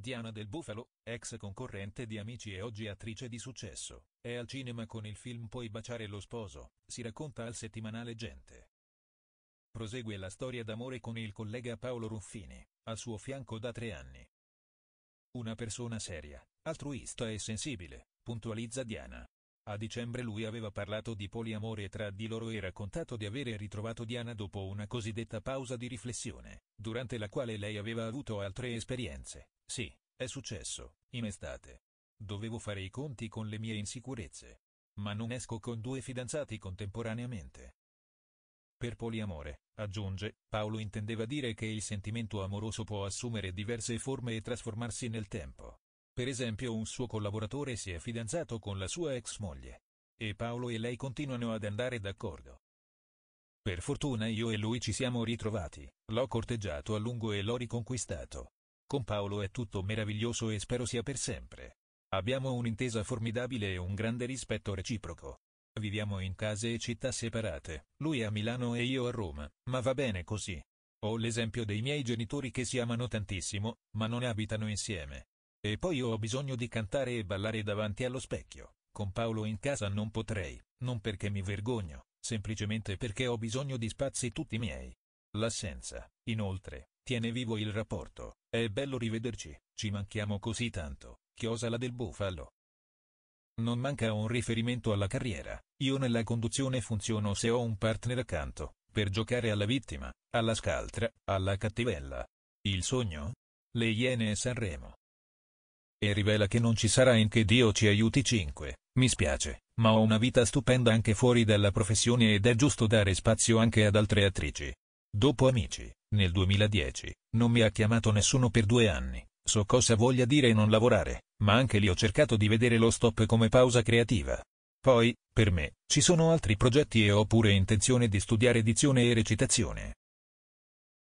Diana del Buffalo, ex concorrente di Amici e oggi attrice di successo, è al cinema con il film Puoi baciare lo sposo, si racconta al settimanale Gente. Prosegue la storia d'amore con il collega Paolo Ruffini, al suo fianco da tre anni. Una persona seria, altruista e sensibile, puntualizza Diana. A dicembre lui aveva parlato di poliamore tra di loro e raccontato di avere ritrovato Diana dopo una cosiddetta pausa di riflessione, durante la quale lei aveva avuto altre esperienze, sì, è successo, in estate. Dovevo fare i conti con le mie insicurezze. Ma non esco con due fidanzati contemporaneamente. Per poliamore, aggiunge, Paolo intendeva dire che il sentimento amoroso può assumere diverse forme e trasformarsi nel tempo. Per esempio un suo collaboratore si è fidanzato con la sua ex moglie. E Paolo e lei continuano ad andare d'accordo. Per fortuna io e lui ci siamo ritrovati, l'ho corteggiato a lungo e l'ho riconquistato. Con Paolo è tutto meraviglioso e spero sia per sempre. Abbiamo un'intesa formidabile e un grande rispetto reciproco. Viviamo in case e città separate, lui a Milano e io a Roma, ma va bene così. Ho l'esempio dei miei genitori che si amano tantissimo, ma non abitano insieme. E poi ho bisogno di cantare e ballare davanti allo specchio. Con Paolo in casa non potrei, non perché mi vergogno, semplicemente perché ho bisogno di spazi tutti miei. L'assenza, inoltre, tiene vivo il rapporto. È bello rivederci, ci manchiamo così tanto, la del bufalo. Non manca un riferimento alla carriera, io nella conduzione funziono se ho un partner accanto, per giocare alla vittima, alla scaltra, alla cattivella. Il sogno? Le Iene e Sanremo. E rivela che non ci sarà in che Dio ci aiuti 5, mi spiace, ma ho una vita stupenda anche fuori dalla professione ed è giusto dare spazio anche ad altre attrici. Dopo Amici, nel 2010, non mi ha chiamato nessuno per due anni, so cosa voglia dire non lavorare, ma anche lì ho cercato di vedere lo stop come pausa creativa. Poi, per me, ci sono altri progetti e ho pure intenzione di studiare edizione e recitazione.